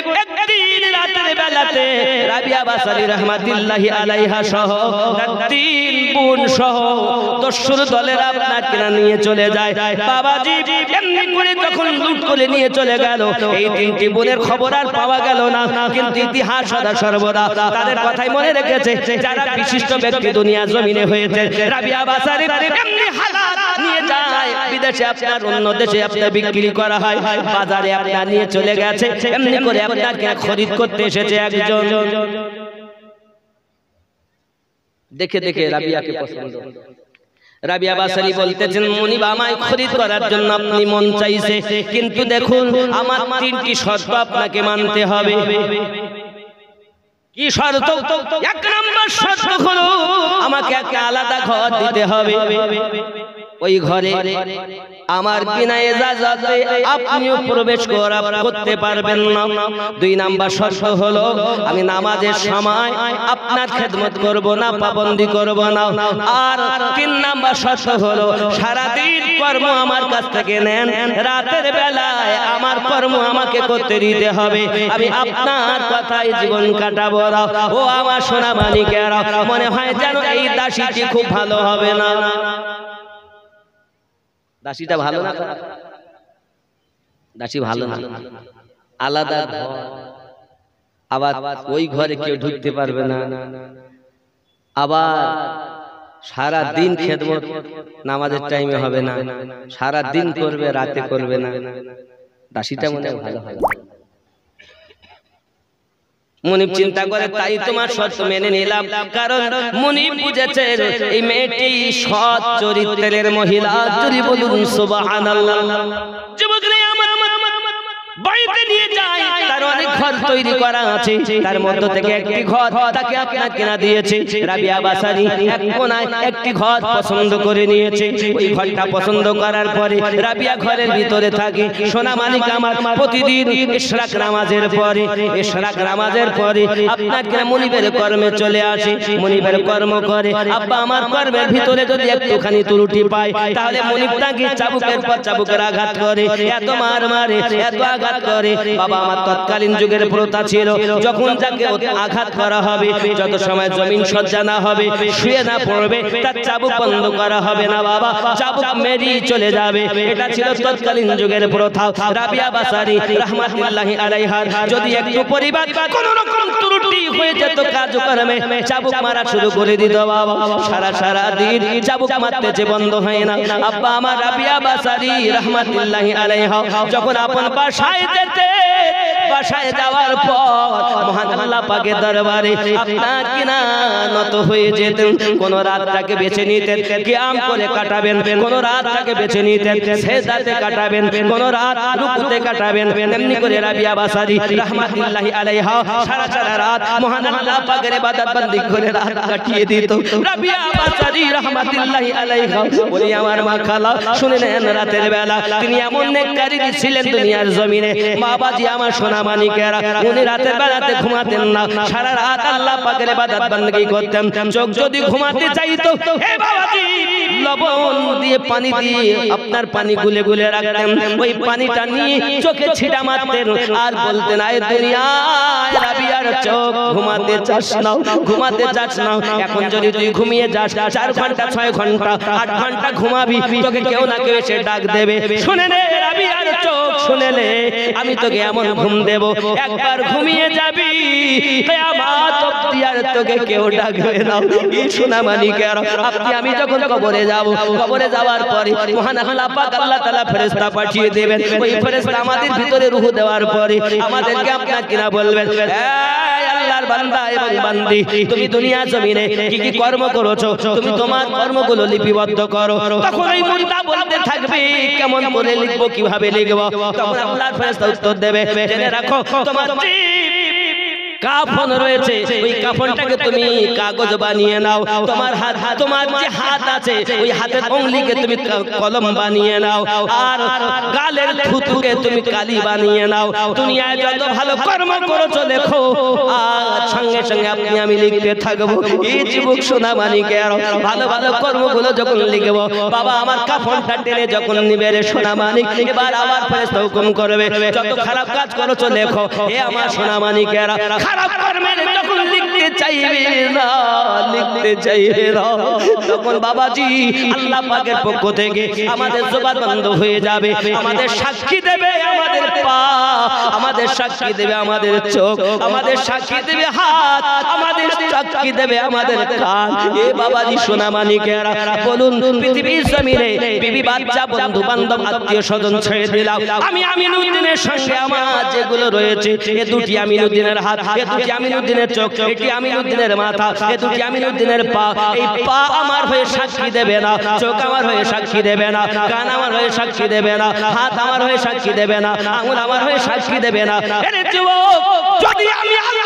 একদিন বেলাতে রাবিয়া বাসারি আলাইহা সহ তিন বোন সহ দলের নিয়ে চলে যায় বাবাজি এমনি করে তখন লুট করে নিয়ে চলে গেল এই তিনটি বোনের খবর আর পাওয়া গেল না কিন্তু ইতিহাস সদা সর্বদা তাদের কথাই মনে রেখেছে যারা বিশিষ্ট ব্যক্তি দুনিয়া জমিনে হয়েছে রাবিয়া বাসারি এমনি হালাত নিয়ে যায় বিদেশে আপনার অন্য দেশে আপনার বিক্রি করা হয় বাজারে আপনার নিয়ে চলে গেছে এমনি করে খরিদ করতে এসে এসেছে একজন দেখে দেখে রাবিয়াকে পছন্দ কিন্তু দেখুন আমার তিনটি শর্ত আপনাকে মানতে হবে কি শর্ত এক নম্বর শর্ত হলো আমাকে একটা আলাদা ঘর দিতে হবে ওই ঘরে আমার বিনা এজাজতে আপনিও প্রবেশ করা করতে পারবেন না দুই নাম্বার শর্ত হলো আমি নামাজের সময় আপনার খেদমত করব না পাবন্দি করব না আর তিন নাম্বার শর্ত হলো সারা দিন কর্ম আমার কাছ থেকে নেন রাতের বেলায় আমার কর্ম আমাকে করতে দিতে হবে আমি আপনার কথায় জীবন কাটাবো ও আমার সোনা মানিকেরা মনে হয় যেন এই দাসীটি খুব ভালো হবে না দাসিটা ভালো না দাসি ভালো না আলাদা আবার ওই ঘরে কেউ ঢুকতে পারবে না আবার সারা দিন খেদব নামাজের টাইমে হবে না সারা দিন করবে রাতে করবে না দাসিটা মনে ভালো না মনিব চিন্তা করে তাই তোমার সৎ মেনে নিলাম কারণ মনিব বুঝেছে এই মেয়েটি সৎ চরিত্রের মহিলা যদি বলুন সুবহানাল্লাহ যুবক রে আমার বাড়িতে নিয়ে যায় তার অনেক ঘর তৈরি করা আছে তার মধ্য থেকে একটি ঘর তাকে আপনার কেনা দিয়েছে রাবিয়া এক কোনায় একটি ঘর পছন্দ করে নিয়েছে ওই ঘরটা পছন্দ করার পরে রাবিয়া ঘরের ভিতরে থাকে সোনা মালিক আমার প্রতিদিন ইশরাক নামাজের পরে ইশরাক নামাজের পরে আপনাকে মনিবের কর্মে চলে আসে মনিবের কর্ম করে আব্বা আমার কর্মের ভিতরে যদি একটুখানি ত্রুটি পায় তাহলে মনিব তাকে চাবুকের পর চাবুকের আঘাত করে এত মার মারে এত আঘাত করে বাবা আমার তত্ত্ব তৎকালীন যুগের প্রথা ছিল যখন যাকে আঘাত করা হবে যত সময় জমিন সজ্জা না হবে শুয়ে না পড়বে তার চাবুক বন্ধ করা হবে না বাবা চাবুক মেরি চলে যাবে এটা ছিল তৎকালীন যুগের প্রথা রাবিয়া বাসারি রহমাতুল্লাহি আলাইহা যদি একটু পরিবার বা কোনো রকম ত্রুটি হয়ে যেত কাজকর্মে চাবুক মারা শুরু করে দিত বাবা সারা সারা দিন চাবুক মারতে যে বন্ধ হয় না আব্বা আমার রাবিয়া বাসারি রহমাতুল্লাহি আলাইহা যখন আপন পাশায় যেতে বাসায় যাওয়ার পর মহান আল্লাহ পাকের দরবারে আপনার না নত হয়ে যেতেন কোন রাতটাকে বেছে নিতেন কি আম করে কাটাবেন কোন রাতটাকে বেছে নিতেন সেজদাতে কাটাবেন কোন রাত রুকুতে কাটাবেন এমনি করে রাবিয়া বাসারি রাহমাতুল্লাহি আলাইহা সারা সারা রাত মহান আল্লাহ পাকের ইবাদত বন্দি করে রাত কাটিয়ে দিত রাবিয়া বাসারি রাহমাতুল্লাহি আলাইহা বলি আমার মা খালা শুনে রাতের বেলা তিনি এমন নেককারী ছিলেন দুনিয়ার জমিনে মা বাজি আমার সোনা মানিকেরা যদি আপনার পানি গুলে গুলে রাখতেন ওই পানিটা নিয়ে চোখে ছিটা মারতেন আর বলতেন চোখ ঘুমাতে চাস না ঘুমাতে চাস না এখন যদি তুই ঘুমিয়ে যাস চার ঘন্টা ছয় ঘন্টা আট ঘন্টা ঘুমাবি তোকে কেউ না কেউ এসে ডাক দেবে শুনে নে চোখ শুনে আমি তোকে এমন ঘুম দেব দেব একবার ঘুমিয়ে যাবি তোকে কেউ ডাকবে না শোনা মানি কেন আপনি আমি যখন কবরে যাব কবরে যাওয়ার পরে মহান আল্লাহ আল্লাহ পাঠিয়ে দেবেন ওই আমাদের ভিতরে দেওয়ার পরে আমাদেরকে আপনার কিনা বলবেন তোমার কর্মগুলো লিপিবদ্ধ করো বলতে থাকবে কেমন করে লিখবো কিভাবে লিখবো আল্লাহর ফেরেশতা উত্তর দেবে তোমার কাফন রয়েছে ওই কাফনটাকে তুমি কাগজ বানিয়ে নাও তোমার হাত তোমার যে হাত আছে ওই হাতের অঙ্গলিকে তুমি কলম বানিয়ে নাও আর গালের থুতুকে তুমি কালি বানিয়ে নাও দুনিয়ায় যত ভালো কর্ম করেছো দেখো আর সঙ্গে সঙ্গে আপনি আমি লিখতে থাকবো এই যুবক সোনা মানিকে আর ভালো ভালো কর্মগুলো যখন লিখব বাবা আমার কাফনটা টেনে যখন নিবে রে সোনা মানিক এবার আমার ফেরেশতা হুকুম করবে যত খারাপ কাজ করেছো দেখো হে আমার সোনা আর খারাপ কর্মের যখন চাইবে না লিখতে চাইবে না তখন বাবাজি আল্লাহ পাকের পক্ষ থেকে আমাদের জবান বন্ধ হয়ে যাবে আমাদের সাক্ষী দেবে আমাদের পা আমাদের সাক্ষী দেবে আমাদের চোখ আমাদের সাক্ষী দেবে হাত আমাদের সাক্ষী দেবে আমাদের কান এ বাবাজি সোনা মানিকেরা বলুন পৃথিবীর জমিনে বিবি বাচ্চা বন্ধু বান্ধব আত্মীয় স্বজন ছেড়ে দিলাম আমি আমিনুদ্দিনের সঙ্গে আমার যেগুলো রয়েছে এ দুটি আমিনুদ্দিনের হাত এ দুটি আমিনুদ্দিনের চোখ এটি উদ্দিনের মাথা এ দুটি উদ্দিনের পা এই পা আমার হয়ে সাক্ষী দেবে না চোখ আমার হয়ে সাক্ষী দেবে না কান আমার হয়ে সাক্ষী দেবে না হাত আমার হয়ে সাক্ষী দেবে না আঙুল আমার হয়ে সাক্ষী দেবে না যদি আমি আল্লাহ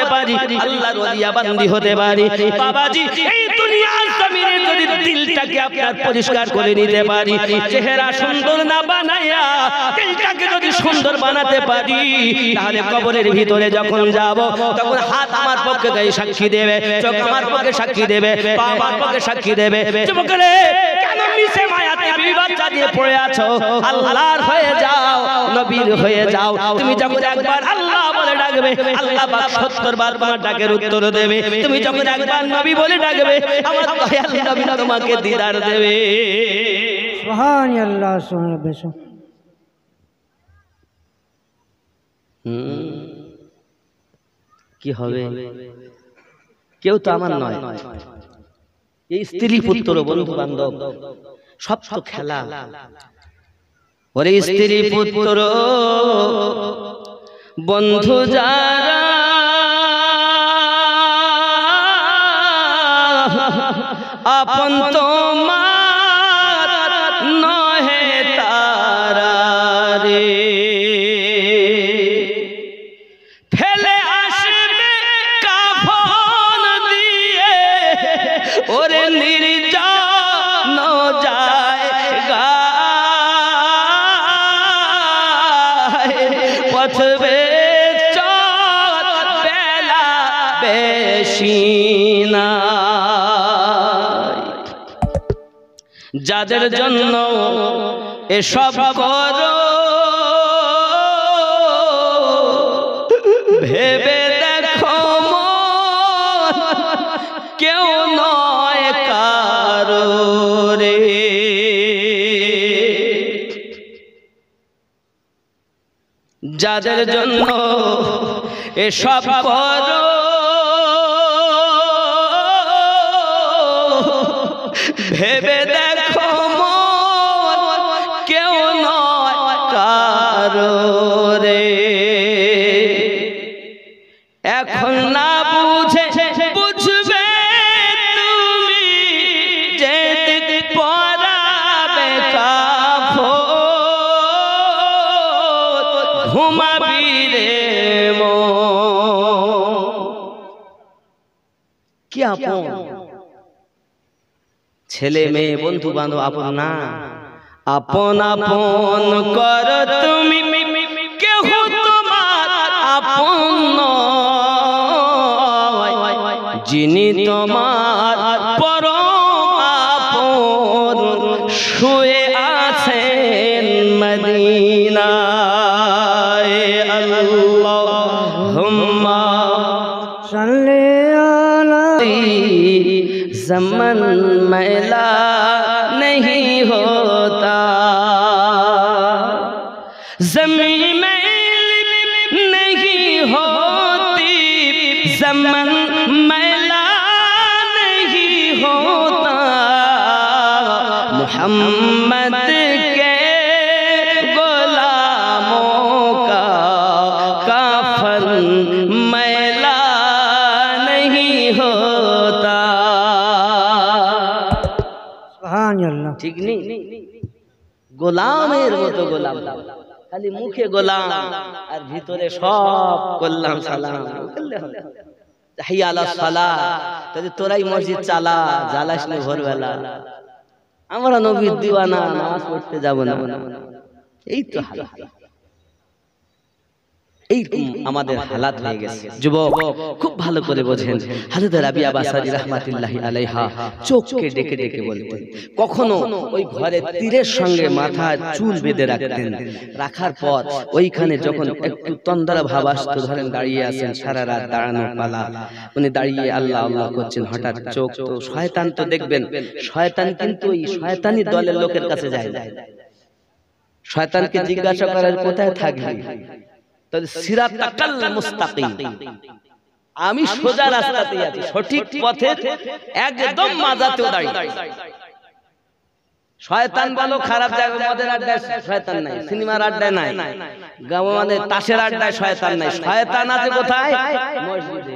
হতে পারি আল্লাহর ওলিয়া বান্দি হতে পারি বাবাজি এই দুনিয়ার জমিনে যদি দিলটাকে আপনার পরিষ্কার করে নিতে পারি চেহারা সুন্দর না বানায়া দিলটাকে যদি সুন্দর বানাতে পারি তাহলে কবরের ভিতরে যখন যাব তখন হাত আমার পক্ষে গায়ে সাক্ষী দেবে চোখ আমার পক্ষে সাক্ষী দেবে পা আমার পক্ষে সাক্ষী দেবে যুবকরে কেন মিছে মায়াতে বাচ্চা দিয়ে পড়ে আছো আল্লাহর হয়ে যাও নবীর হয়ে যাও তুমি যখন একবার আল্লাহ বলে ডাকবে আল্লাহ সত্য ডাকের উত্তর দেবে তুমি যখন একবার নবী বলে ডাকবে আমার দয়াল নবী তোমাকে দিদার দেবে কি হবে কেউ তো আমার নয় এই স্ত্রী পুত্র বন্ধু বান্ধব সব সব খেলা ওরে স্ত্রী পুত্র বন্ধু যারা اپن تو مار نو ہے تارا رے پھیلے عشق کا بھون دیئے اور نیر جا نو جائے گا پتھ بے چوت پیلا بے شیر যাদের জন্য এসব করো ভেবে দেখো কেউ নয় কারো রে যাদের জন্য এসব করো ভেবে ছেলে মেয়ে বন্ধু বান্ধব আপন না আপন আপন কর তুমি আপন যিনি তোমার খালি মুখে গোলাম আর ভিতরে সব করলাম সালাম তোরাই মসজিদ চালা জ্বালাস না ভোরবেলা আমরা নবীর দিওয়ানা নামাজ পড়তে যাবো না এই তো হালা আমাদের হালাত হয়ে গেছে যুবক খুব ভালো করে বোঝেন রাবিয়া আলাইহা চোখকে ডেকে ডেকে বলতেন কখনো ওই ঘরে তীরের সঙ্গে মাথা চুল বেঁধে রাখতেন রাখার পর ওইখানে যখন একটু তন্দ্রা ভাব ধরেন দাঁড়িয়ে আছেন সারা রাত দাঁড়ানো পালা উনি দাঁড়িয়ে আল্লাহ আল্লাহ করছেন হঠাৎ চোখ তো শয়তান তো দেখবেন শয়তান কিন্তু ওই শয়তানি দলের লোকের কাছে যায় শয়তানকে জিজ্ঞাসা করার কোথায় থাকবে আমি সোজা রাস্তাতে আছি সঠিক পথে একদম মাজাতেও দাঁড়িয়ে শয়তান বলো খারাপ জায়গা মদের আড্ডায় শয়তান নাই সিনেমার আড্ডায় নাই গাঁও আমাদের তাসের আড্ডায় শয়তান নাই শয়তান আছে কোথায় মসজিদে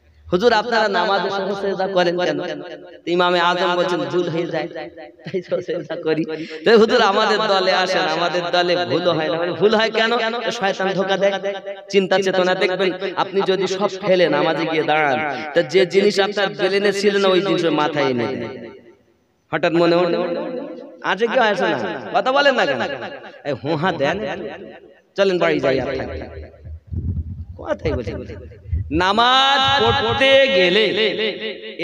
হুজুর আপনারা নামাজের সেজদা করেন কেন ইমামে আজম বলেন ভুল হয়ে যায় তাই সেজদা করি হুজুর আমাদের দলে আসেন আমাদের দলে ভুল হয় না মানে ভুল হয় কেন শয়তান ধোকা দেয় চিন্তা চেতনা দেখবেন আপনি যদি সব ফেলে নামাজে গিয়ে দাঁড়ান তা যে জিনিস আপনার ব্রেনে ছিল না ওই জিনিস মাথায় এনে হঠাৎ মনে হলো আজকে কেউ আসে না কথা বলেন না কেন এই হুহা দেন চলেন বাড়ি যাই কথাই বলে নামাজ পড়তে গেলে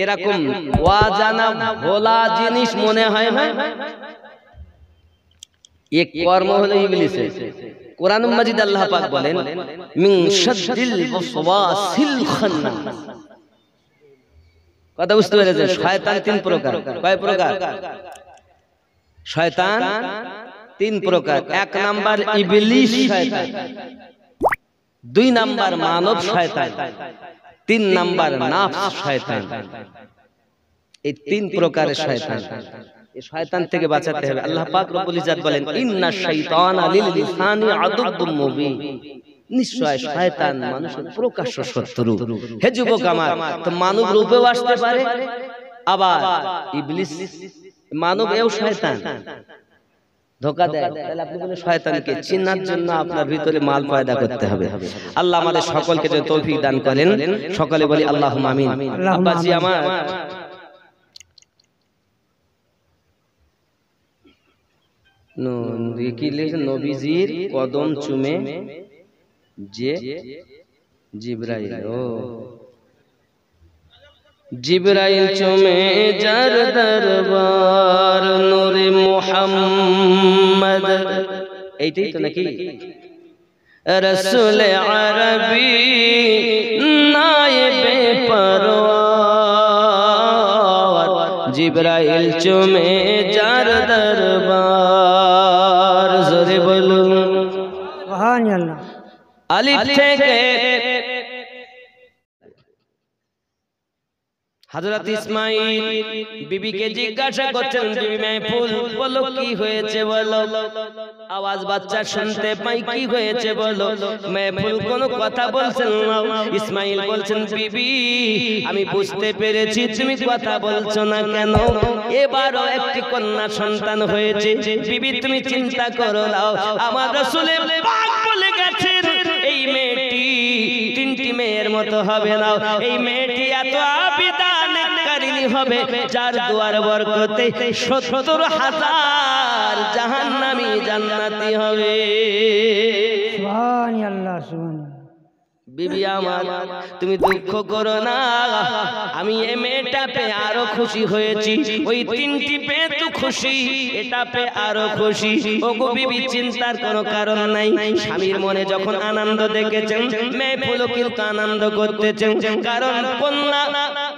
এরকম ওয়াজানা ভোলা জিনিস মনে হয় হয় এক কর্ম হলো ইবলিসে কোরআন মাজিদ আল্লাহ পাক বলেন মিন শাদ্দিল ওয়াসিল খান্নাস কথা বুঝতে পেরেছেন শয়তান তিন প্রকার কয় প্রকার শয়তান তিন প্রকার এক নাম্বার ইবলিস শয়তান দুই নাম্বার মানব শয়তান তিন নাম্বার নাফস শয়তান এই তিন প্রকারের শয়তান এই শয়তান থেকে বাঁচাতে হবে আল্লাহ পাক রব্বুল ইজ্জত বলেন ইন্না শাইতান আলিল লিসানি আদুবুম মুবিন নিশ্চয় শয়তান মানুষের প্রকাশ্য শত্রু হে যুবক আমার তো মানব রূপেও আসতে পারে আবার ইবলিস মানব এও শয়তান ধোকা দেয় তাহলে আপনি শয়তানকে চিনার জন্য আপনার ভিতরে মাল পয়দা করতে হবে আল্লাহ আমাদের সকলকে যে তৌফিক দান করেন সকলে বলি আল্লাহ আব্বাজি আমার নবীজির কদম চুমে যে জিব্রাইল ও جبرائیل چمے جر دربار نور محمد تو نکی رسول عربی نائب پروار جبرائیل چمے جر دربار بلو تھے হাজরত ইসমাইল বিবিকে জিজ্ঞাসা করছেন বিবি মেহফুল বলো কি হয়েছে বলো আওয়াজ বাচ্চা শুনতে পাই কি হয়েছে বলো মেহফুল কোন কথা বলছেন না ইসমাইল বলছেন বিবি আমি বুঝতে পেরেছি তুমি কথা বলছো না কেন এবারও একটি কন্যা সন্তান হয়েছে বিবি তুমি চিন্তা করো নাও আমার রসুলে পাক বলে গেছেন এই মেয়েটি তিনটি মেয়ের মতো হবে না এই মেয়েটি এত আবিদ জাহান্নামী হবে যার দুয়ার বরকতে সত্তর হাজার জাহান্নামী জান্নাতি হবে আল্লাহ সুবহানাল্লাহ বিবি আমার তুমি দুঃখ করো না আমি এ মেয়েটা পেয়ে আরো খুশি হয়েছি ওই তিনটি পে তো খুশি এটা পে আরো খুশি ও গো বিবি চিন্তার কোনো কারণ নাই স্বামীর মনে যখন আনন্দ দেখেছেন মেয়ে ফুলো কিন্তু আনন্দ করতেছেন কারণ কন্যা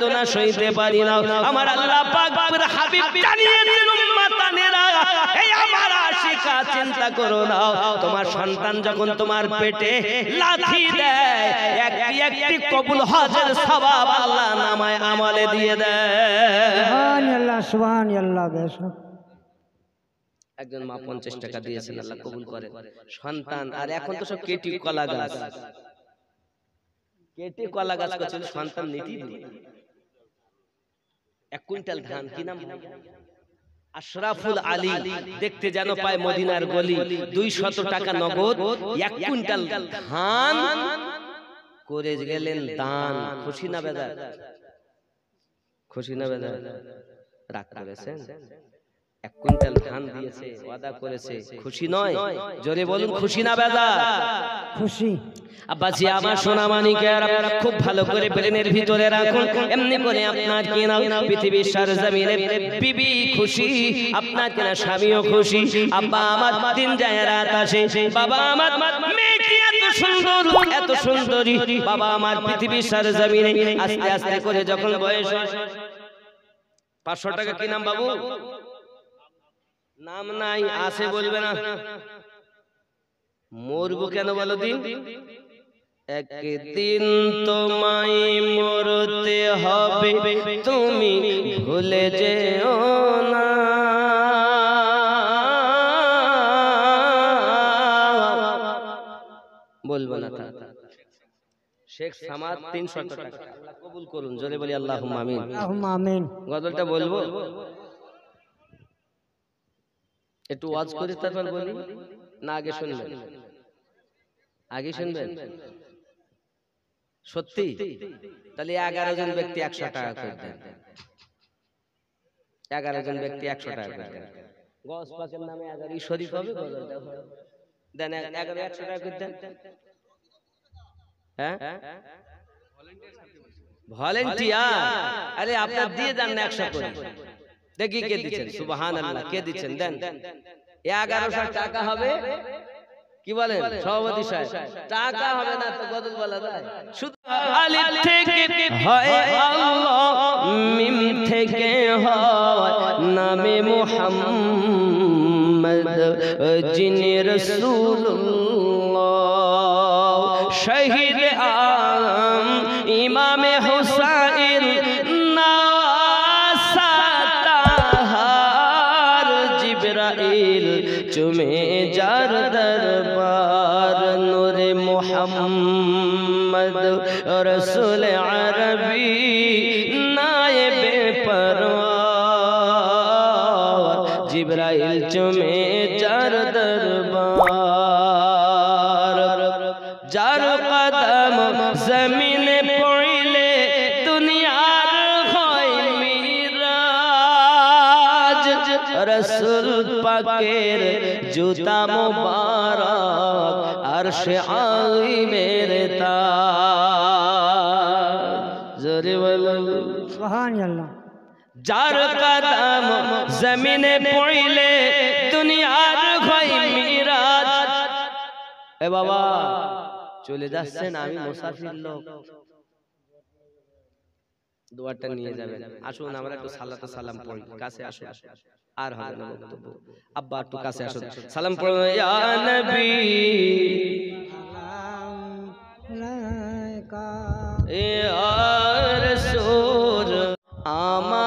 বেদনা সইতে পারি না আমার আল্লাহ পাক আমার হাবিব জানিয়েছেন উম্মাতানেরা এই আমার আশিকা চিন্তা করো না তোমার সন্তান যখন তোমার পেটে লাথি দেয় একটি একটি কবুল হজের সওয়াব আল্লাহ নামায় আমলে দিয়ে দেয় সুবহানাল্লাহ সুবহানাল্লাহ বেশক একজন মা 50 টাকা দিয়েছেন আল্লাহ কবুল করে সন্তান আর এখন তো সব কেটি কলা গাছ কেটে কলা গাছ করছিল সন্তান নীতি এক কুইন্টাল ধান কি নাম আশরাফুল আলী দেখতে যেন পায় মদিনার গলি দুই শত টাকা নগদ এক কুইন্টাল ধান করে গেলেন দান খুশি না বেদার খুশি না বেদার রাগ করেছেন এক কুইন্টাল ধান দিয়েছে ওয়াদা করেছে খুশি নয় জোরে বলুন খুশি না বেদা খুশি আব্বাজি আমার সোনা খুব ভালো করে ব্রেনের ভিতরে রাখুন এমনি করে আপনার কেনা পৃথিবীর সরজমিনে বিবি খুশি আপনার কেনা স্বামীও খুশি আব্বা আমার দিন যায় রাত আসে বাবা আমার মেয়েটি এত সুন্দর এত সুন্দরী বাবা আমার পৃথিবীর সরজমিনে আস্তে আস্তে করে যখন বয়স পাঁচশো টাকা কি নাম বাবু নাম নাই আসে বলবে না মরবো কেন বলো দিন একদিন তোমায় মরতে হবে তুমি ভুলে যেও না বলবো না তা শেখ সামাদ তিনশো টাকা কবুল করুন জোরে বলি আল্লাহ আমিন গজলটা বলবো একটু ওয়াজ করি তারপর বলি না আগে শুনবেন আগে শুনবেন সত্যি তাহলে এগারো জন ব্যক্তি একশো টাকা করে দেন এগারো জন ব্যক্তি একশো টাকা করে দেন আরে আপনার দিয়ে দেন একশো করে সে কে দিচ্ছেন সুবাহান আল্লাহ কে দিচ্ছেন দেন এগারোশো টাকা হবে কি বলেন সভাপতি সাহেব টাকা হবে না তো গদল বলা যায় শুধু থেকে হয় আল্লাহ মিম থেকে হয় নামে মুহাম্মদ রাসূলুল্লাহ শহীদ জিব্রাইল চুমে চার দরবার যার কদম জমিনে পড়লে দুনিয়ার হয় মিরাজ রসুল পাকের জুতা মুবারক আরশ আলী মেরে তা জোরে বলো সুবহানাল্লাহ যার জমিনে পড়লে দুনিয়ার হয় মিরাজ এ বাবা চলে যাচ্ছেন আমি মুসাফির লোক দোয়াটা নিয়ে যাবেন আসুন আমরা একটু সালাত সালাম পড়ি কাছে আসুন আর হবে না বক্তব্য আব্বা একটু কাছে আসুন সালাম পড়ুন ইয়া নবী সালাম ইয়া রাসূল আমার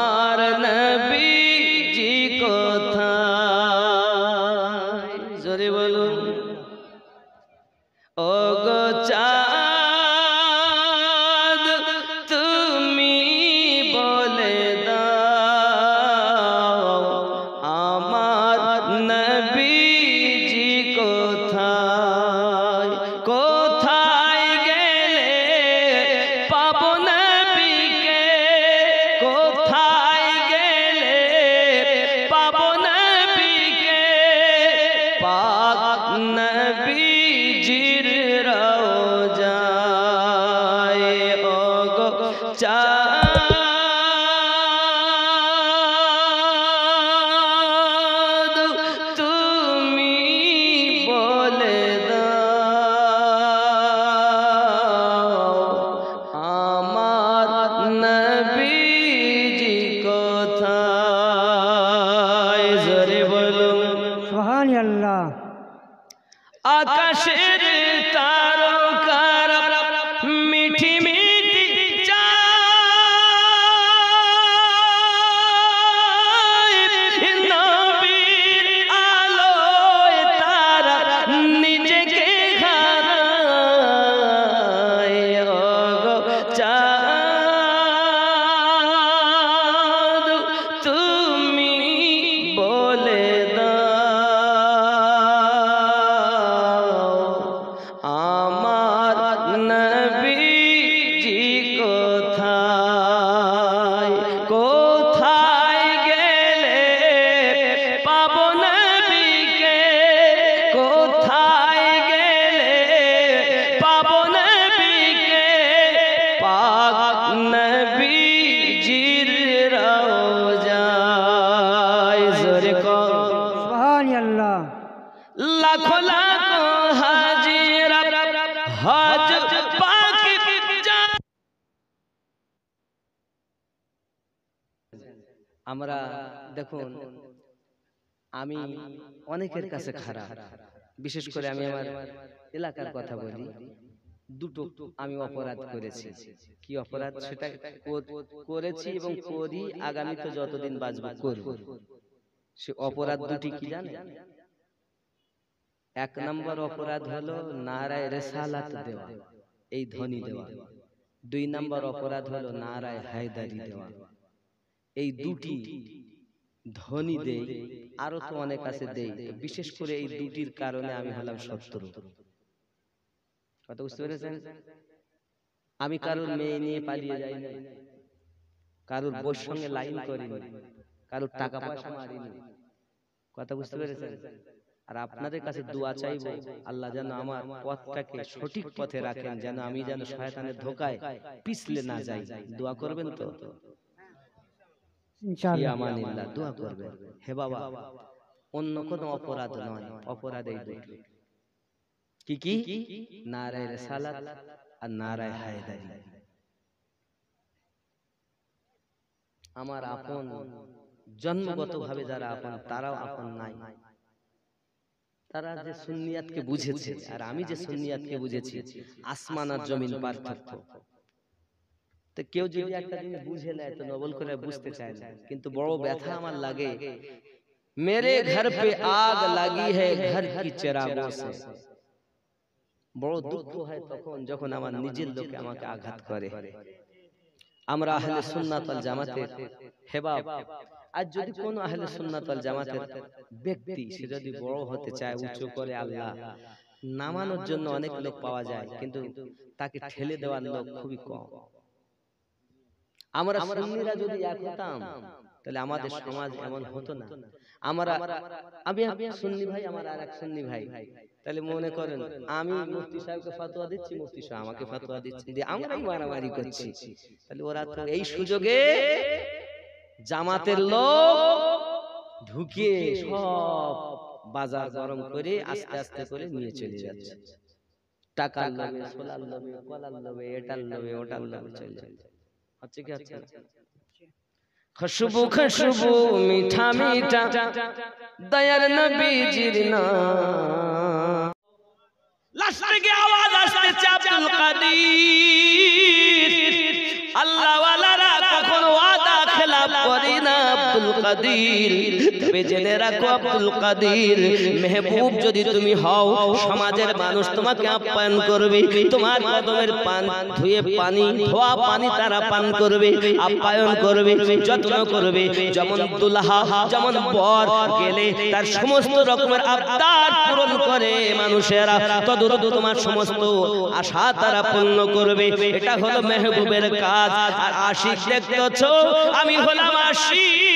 আমি অনেকের কাছে খারাপ বিশেষ করে আমি আমার এলাকার কথা বলি দুটো আমি অপরাধ করেছি কি অপরাধ সেটা করেছি এবং করি আগামী তো যতদিন বাঁচব করব সে অপরাধ দুটি কি জানে এক নম্বর অপরাধ হলো নারায় রেসালাত দেওয়া এই ধ্বনি দেওয়া দুই নম্বর অপরাধ হলো নারায় হায়দারি দেওয়া এই দুটি ধ্বনি দেই আরো তো অনেক আছে দেই বিশেষ করে এই দুটির কারণে আমি হলাম শত্রু কথা বুঝতে পেরেছেন আমি কারোর মেয়ে নিয়ে পালিয়ে যাই না কারোর বই সঙ্গে লাইন করিনি কারোর টাকা পয়সা মারিনি কথা বুঝতে পেরেছেন আর আপনাদের কাছে দোয়া চাইব আল্লাহ যেন আমার পথটাকে সঠিক পথে রাখেন যেন আমি যেন শয়তানের ধোকায় পিছলে না যাই দোয়া করবেন তো ইনশাআল্লাহ দোয়া করবে হে বাবা অন্য কোন অপরাধ নয় অপরাধ এই দুটো কি কি নারায় রেসালাত আর নারায় হায়দারি আমার আপন জন্মগত ভাবে যারা আপন তারাও আপন নাই তারা যে সুন্নিয়াতকে বুঝেছে আর আমি যে সুন্নিয়াতকে বুঝেছি আসমান আর জমিন পার্থক্য তো কেউ যদি একটা জিনিস বুঝে নেয় তো নবল করে বুঝতে চায় না কিন্তু বড় ব্যথা আমার লাগে মেরে ঘর পে আগ লাগি হে ঘর কি চেরাগো বড় দুঃখ হয় তখন যখন আমার নিজের লোকে আমাকে আঘাত করে আমরা আহলে সুন্নাত আল জামাতের আর যদি কোন আহলে সুন্নাত আল ব্যক্তি সে যদি বড় হতে চায় উঁচু করে আল্লাহ নামানোর জন্য অনেক লোক পাওয়া যায় কিন্তু তাকে ঠেলে দেওয়ার লোক খুবই কম আমরা সুন্নিরা যদি এক হতাম তাহলে আমাদের সমাজ এমন হতো না আমরা আমি আমি সুন্নি ভাই আমার আর এক সুন্নি ভাই তাহলে মনে করেন আমি মুফতি সাহেবকে ফতোয়া দিচ্ছি মুফতি সাহেব আমাকে ফতোয়া দিচ্ছেন যে আমরাই মারামারি করছি তাহলে ওরা তো এই সুযোগে জামাতের লোক ঢুকিয়ে সব বাজার গরম করে আস্তে আস্তে করে নিয়ে চলে যাচ্ছে টাকার লোভে সোলার লোভে কলার লোভে এটার লোভে ওটার লোভে চলে যাচ্ছে আচ্ছা, আচ্ছা, আচ্ছা, খুশবু খুশবু মিঠা মিঠা দয়ার নবীজির নাম লাস্টে কে আওয়াজ আসছে আব্দুল কাদির আল্লাহ কাদির তবে জেনে রাখো আব্দুল কাদির মেহবুব যদি তুমি হও সমাজের মানুষ তোমাকে আপ্যায়ন করবে তোমার কদমের পান ধুয়ে পানি ধোয়া পানি তারা পান করবে আপ্যায়ন করবে যত্ন করবে যেমন দুলাহা যেমন বর গেলে তার সমস্ত রকমের আবদার পূরণ করে মানুষেরা তদরত তোমার সমস্ত আশা তারা পূর্ণ করবে এটা হলো মেহবুবের কাজ আর আশিক দেখতেছ আমি হলাম আশিক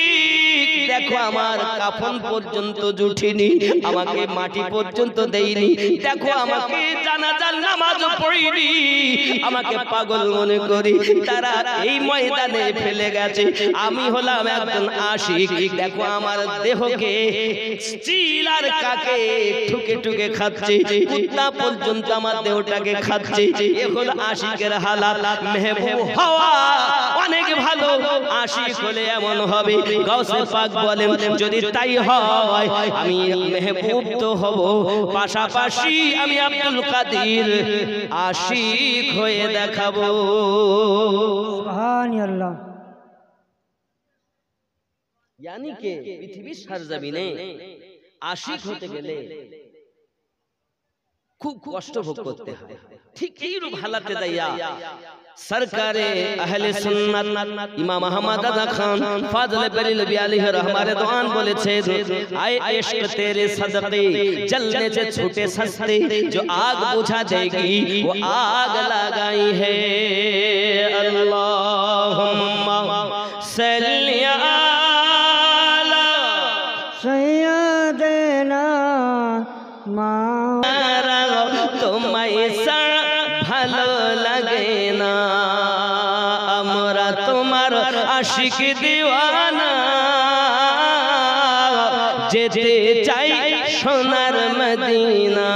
দেখো আমার কাফন পর্যন্ত জুটিনি আমাকে মাটি পর্যন্ত দেইনি দেখো আমাকে জানাজার নামাজ পড়িনি আমাকে পাগল মনে করি তারা এই ময়দানে ফেলে গেছে আমি হলাম একজন আশিক দেখো আমার দেহকে স্টিল আর কাকে ঠুকে ঠুকে খাচ্ছে কুত্তা পর্যন্ত আমার দেহটাকে খাচ্ছে এখন আশিকের হালাত মেহবুব হওয়া অনেক ভালো আশিক হলে এমন হবে গাউসে পাক বলে বলেন যদি তাই হয় আমি মেহবুব তো হব পাশাপাশি আমি আব্দুল কাদির আশিক হয়ে দেখাবো সুবহানাল্লাহ यानी के পৃথিবীর সারজামিনে আশিক হতে গেলে খুব কষ্ট ভোগ করতে হয় ঠিক এইরূপ হালাতে দাইয়া سرکار اہل سنت امام احمد ادھا خان فاضل پلیل بیالی رحمارے دعان بولے چھے آئے عشق تیرے صدقے جلنے چھے چھوٹے سستے جو آگ بوچھا جائے گی وہ آگ لگائی ہے اللہم سلی আশিক দিওয়ানা যেতে চাই সোনার মদিনা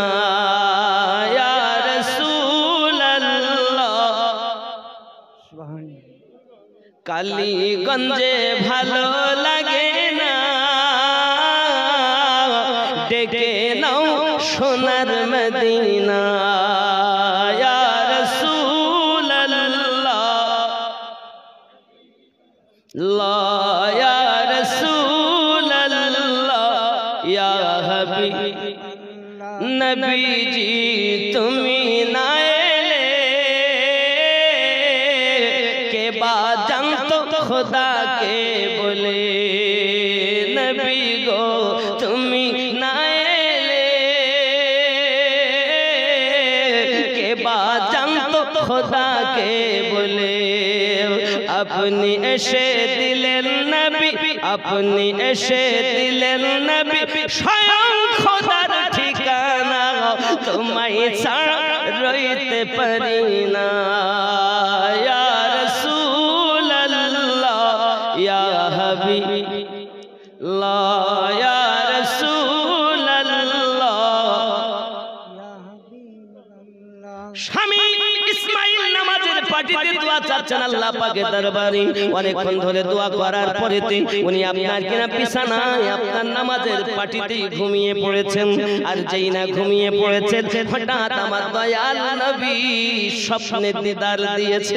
এসে দিলেন নবী আপনি এসে দিলেন নবী স্বয়ং খোদার ঠিকানা তোমায় ছাড়া রইতে পারি না যাচ্ছেন আল্লাহ পাকে দরবারে অনেকক্ষণ ধরে দোয়া করার পরেতে উনি আপনার কিনা বিছানায় আপনার নামাজের পাটিতে ঘুমিয়ে পড়েছেন আর যেই না ঘুমিয়ে পড়েছে হঠাৎ আমার দয়াল নবী স্বপ্নে দিদার দিয়েছে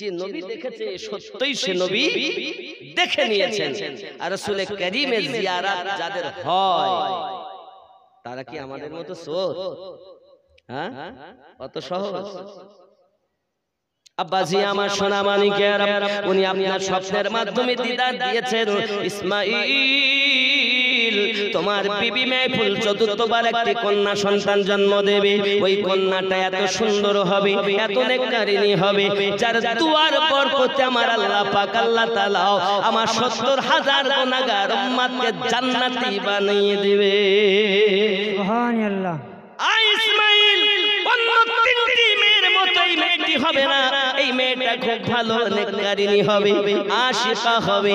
যে নবী দেখেছে সত্যই সে নবী দেখে নিয়েছেন আর রসুলের জিয়ারাত যাদের হয় তারা কি আমাদের মতো সোর হ্যাঁ? হ্যাঁ অত সহজ আব্বাজি আমার সোনা মানিকের উনি আপনার স্বপ্নের মাধ্যমে দিদার দিয়েছেন ইসমাইল তোমার বিবি মেহফুল চতুর্থবার একটি কন্যা সন্তান জন্ম দেবে ওই কন্যাটা এত সুন্দর হবে এত নেককারিনী হবে যার দুয়ার বরকতে আমার আল্লাহ পাক আল্লাহ তাআলা আমার 70 হাজার গুনাহগার উম্মতকে জান্নাতি বানিয়ে দিবে সুবহানাল্লাহ আ ইসমাঈল অন্য তিনটি মেয়ের মতোই মেয়েটি হবে না মেয়েটা খুব ভালো নেককারিনী হবে আশিকা হবে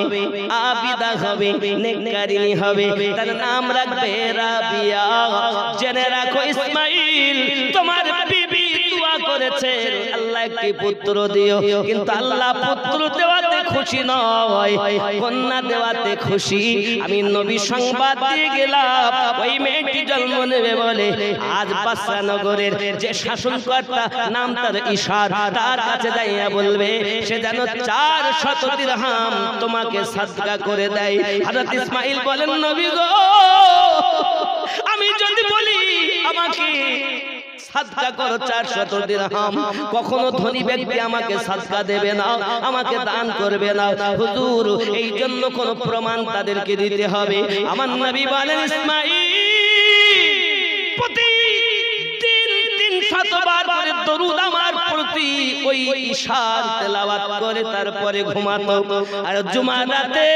আবিদা হবে নেককারিনী হবে তার নাম রাখবে রাবিয়া জেনে রাখো ইসমাইল তোমার বিবি দোয়া করেছে একটি পুত্র দিও কিন্তু আল্লাহ পুত্র দেওয়াতে খুশি নয় কন্যা দেওয়াতে খুশি আমি নবী সংবাদ দিয়ে গেলাম ওই মেয়েটি জন্ম নেবে বলে আজ নগরের যে শাসনকর্তা নাম তার ইশার তার কাছে যাইয়া বলবে সে যেন চার শত দিরহাম তোমাকে সাদকা করে দেয় হযরত ইসমাইল বলেন নবী গো আমি যদি বলি আমাকে সাদকা করো চারশত দিরহাম কখনো ধনী ব্যক্তি আমাকে সাদকা দেবে না আমাকে দান করবে না হুজুর এই জন্য কোন প্রমাণ তাদেরকে দিতে হবে আমার নবী বলেন ইসমাঈল প্রতি তিন তিন শতবার করে দরুদ আমার প্রতি ওই ইশার তেলাওয়াত করে তারপরে ঘুমাতো আর জুমার রাতে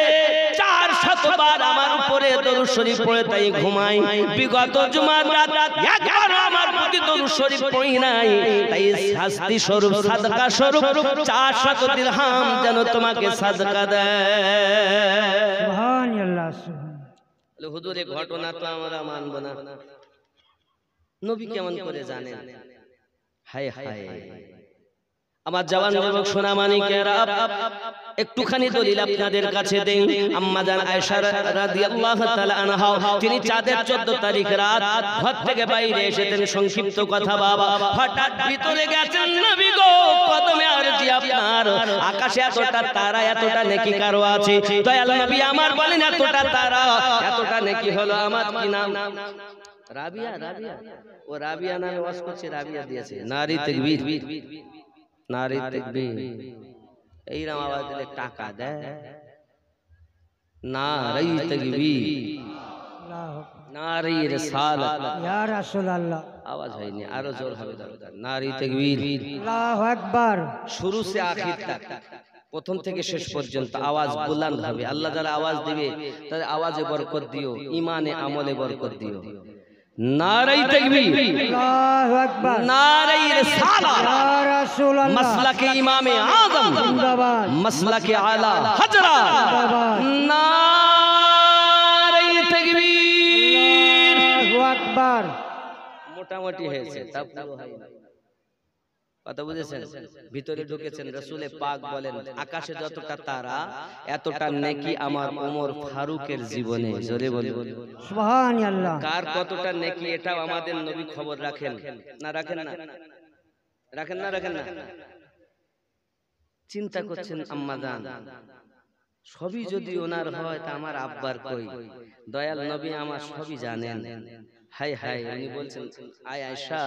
চার শতবার আমার উপরে দরুদ শরীফ পড়ে তাই ঘুমাই বিগত জুমার রাত এক যদি দরুদ শরীফ পড়ি নাই তাই শাস্তি স্বরূপ সাদকা স্বরূপ 400 দিরহাম যেন তোমাকে সাদকা দেয় সুবহানাল্লাহ সুবহান হুজুর এই ঘটনা তো আমরা মানব না নবী কেমন করে জানেন হায় হায় আমার জওয়ান যুবক সোনা মানিকেরা একটুখানি দলিল আপনাদের কাছে দেন আম্মা জান আয়েশা রাদিয়াল্লাহু তাআলা আনহা তিনি চাঁদের 14 তারিখ রাত ঘর থেকে বাইরে এসেছেন সংক্ষিপ্ত কথা বাবা হঠাৎ ভিতরে গেছেন নবী গো কদমে আরজি আপনার আকাশে এতটা তারা এতটা নেকি কারো আছে দয়াল নবী আমার বলেন এতটা তারা এতটা নেকি হলো আমার কি নাম রাবিয়া রাবিয়া ও রাবিয়া নামে ওয়াজ করছে রাবিয়া দিয়েছে নারী তাকবীর নারী দেখবি দিলে টাকা নারী দেখবি নারী ইয়া রাসূলুল্লাহ আওয়াজ হয়নি আরো জোর হবে দরকার নারী তাকবীর আল্লাহু আকবার শুরু সে আখির তক প্রথম থেকে শেষ পর্যন্ত আওয়াজ বুলান হবে আল্লাহ যারা আওয়াজ দিবে তাদের আওয়াজে বরকত দিও ইমানে আমলে বরকত দিও ناری اکبارہ سولہ مسلح کے امام مسل کے تکبیر موٹا موٹی ہے ہے কথা বুঝেছেন ভিতরে ঢুকেছেন রসুলে পাক বলেন আকাশে যতটা তারা এতটা নেকি আমার ওমর ফারুকের জীবনে জোরে বলবো সুবহানাল্লাহ কার কতটা নেকি এটাও আমাদের নবী খবর রাখেন না রাখেন না রাখেন না রাখেন না চিন্তা করছেন আম্মাদান সবই যদি ওনার হয় তা আমার আব্বার কই দয়াল নবী আমার সবই জানেন হাই হাই উনি বলছেন আয় আয়সা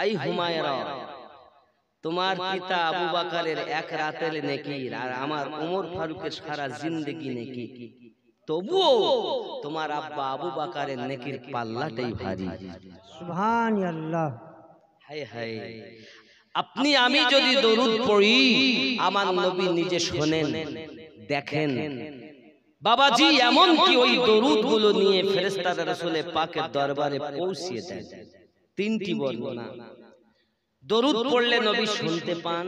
আই হুমায়রা তোমার পিতা আবু বাকারের এক রাতের নেকি আর আমার উমর ফারুকের সারা জিন্দগি নেকি তবুও তোমার আব্বা আবু বাকারের নেকির পাল্লাটাই ভারী সুবহানাল্লাহ হায় হায় আপনি আমি যদি দরুদ পড়ি আমার নবী নিজে শোনেন দেখেন বাবাজি এমন কি ওই দরুদ গুলো নিয়ে ফেরেস্তারা রাসূলের পাকের দরবারে পৌঁছিয়ে দেন তিনটি বলবো না দরুদ পড়লে নবী শুনতে পান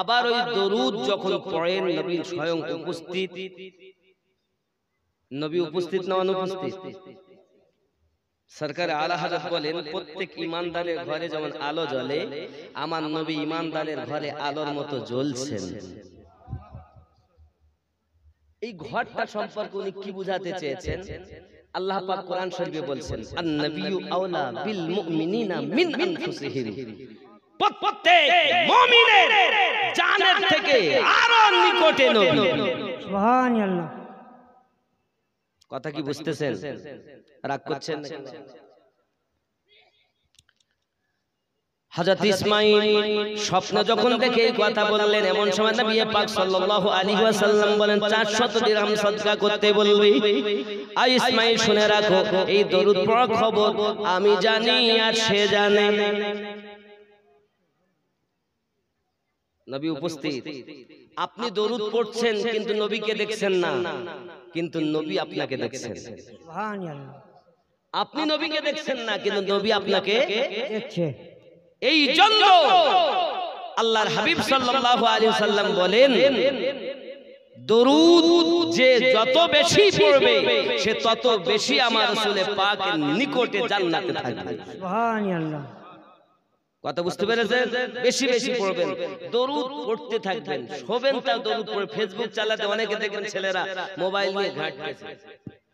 আবার ওই দরুদ যখন পড়েন নবী স্বয়ং উপস্থিত নবী উপস্থিত না অনুপস্থিত সরকার আলা হাজত বলেন প্রত্যেক ইমানদারের ঘরে যেমন আলো জ্বলে আমার নবী ইমানদারের ঘরে আলোর মতো জ্বলছেন এই ঘরটা সম্পর্কে উনি কি বুঝাতে চেয়েছেন আল্লাহ পাক কোরআন শরীফে বলছেন আন নবিয়্যু আওলা বিল মুমিনিনা মিন আনফুসিহিম কথা কি বুঝতেছেন রাগ করছেন হযরত ইসমাঈল স্বপ্ন যখন দেখে এই কথা বললেন এমন সময় নবী পাক সাল্লাল্লাহু আলাইহি ওয়াসাল্লাম বলেন 400 দিরহাম সদকা করতে বলবি আই ইসমাঈল শুনে রাখো এই দরুদ পড়া খবর আমি জানি আর সে জানে নবী উপস্থিত আপনি দরুদ পড়ছেন কিন্তু নবীকে দেখছেন না কিন্তু নবী আপনাকে দেখছেন আপনি নবীকে দেখছেন না কিন্তু নবী আপনাকে এই জন্য আল্লাহর হাবিব সাল্লাল্লাহু আলাইহি সাল্লাম বলেন দরুদ যে যত বেশি পড়বে সে তত বেশি আমার আসলে পাকের নিকটে জান্নাতে থাকবে সুবহানাল্লাহ কথা বুঝতে পেরেছেন বেশি বেশি পড়বেন দরুদ পড়তে থাকবেন শোবেন তা দরুদ পড়ে ফেসবুক চালাতে অনেকে দেখেন ছেলেরা মোবাইল নিয়ে ঘাটতেছে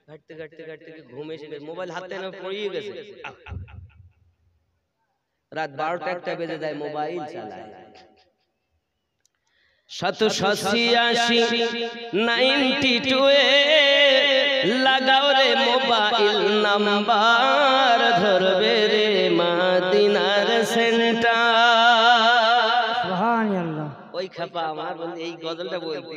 ঘাটতে ঘাটতে ঘাটতে ঘুম এসে মোবাইল হাতে না পড়িয়ে গেছে রাত বারোটা একটা বেজে যায় মোবাইল চালায় শত সশিয়াশি নাইনটি টু লাগাও রে মোবাইল নাম্বার খাপা আমার বন্ধু এই গজলটা বলতে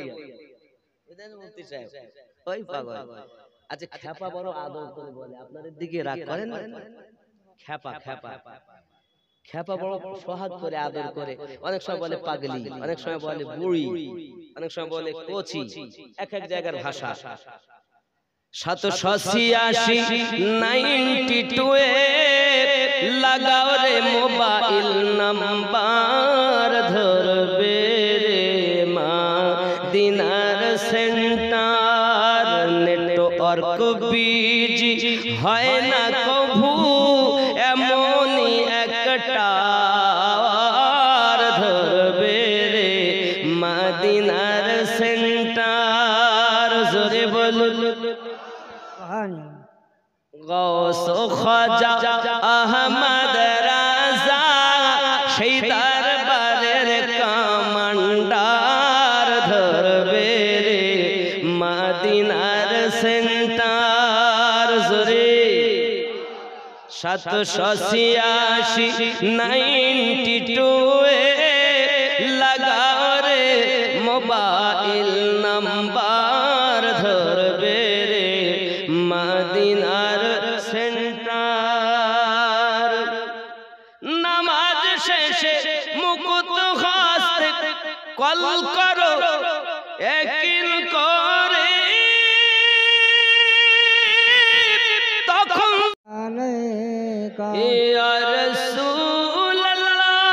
ওই পাগল আচ্ছা, আচ্ছা খ্যাপা বড় আদর করে বলে আপনাদের দিকে রাগ করেন খ্যাপা খ্যাপা খ্যাপা বড় সোহাগ করে আদর করে অনেক সময় বলে পাগলি অনেক সময় বলে বুড়ি অনেক সময় বলে কচি এক এক জায়গার ভাষা সাত সছিয়াশি নাইনটি টু লাগাও রে মোবাইল নাম্বার নবীজি হয় সাত ছিয়াশি নাই کا یا رسول اللہ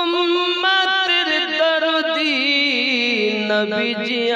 امت تر لاتی نبی جی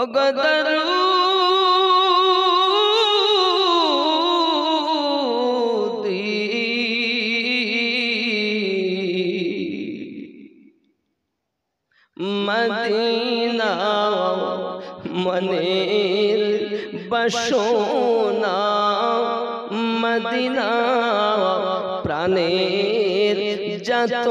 অগদরু মদিনা মনের বসোনা মদিনা প্রাণের যত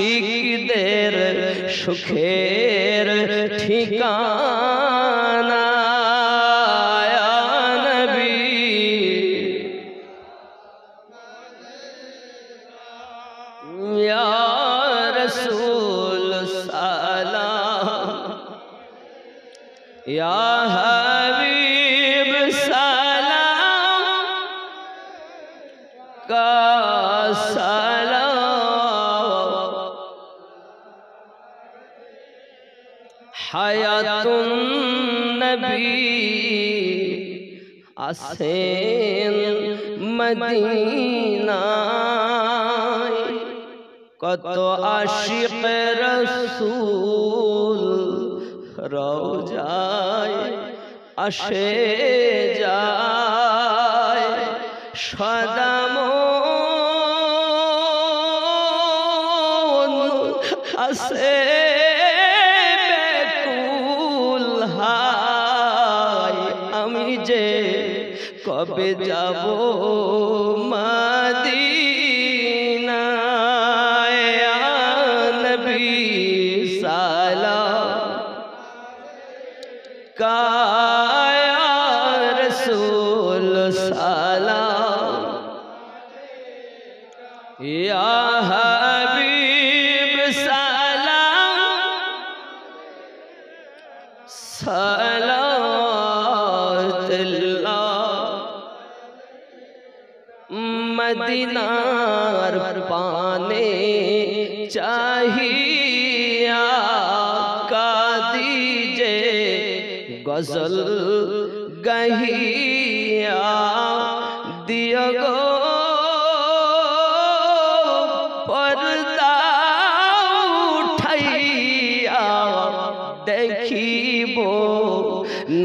আশিকদের সুখে মদিনায় কত আশিক রসুল রোজায় আসে যায় সদাম আসে কবে যাব দেখিব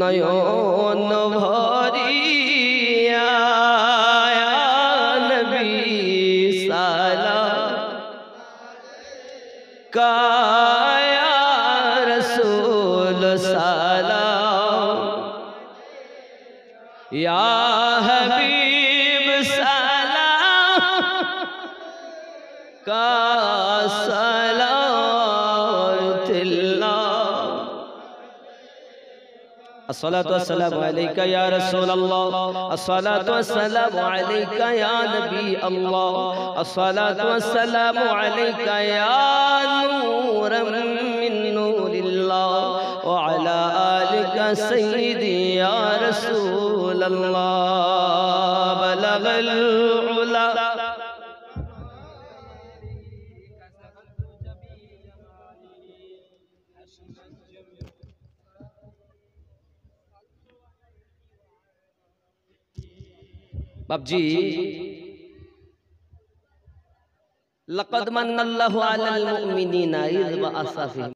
নয়ন ভয় الصلاة والسلام عليك يا رسول الله الصلاة والسلام عليك يا نبي الله الصلاة والسلام عليك يا نورا من نور الله وعلى آلك سيدي يا رسول الله بلغ العلم ببجي لقد من الله على المؤمنين إذ بأسفهم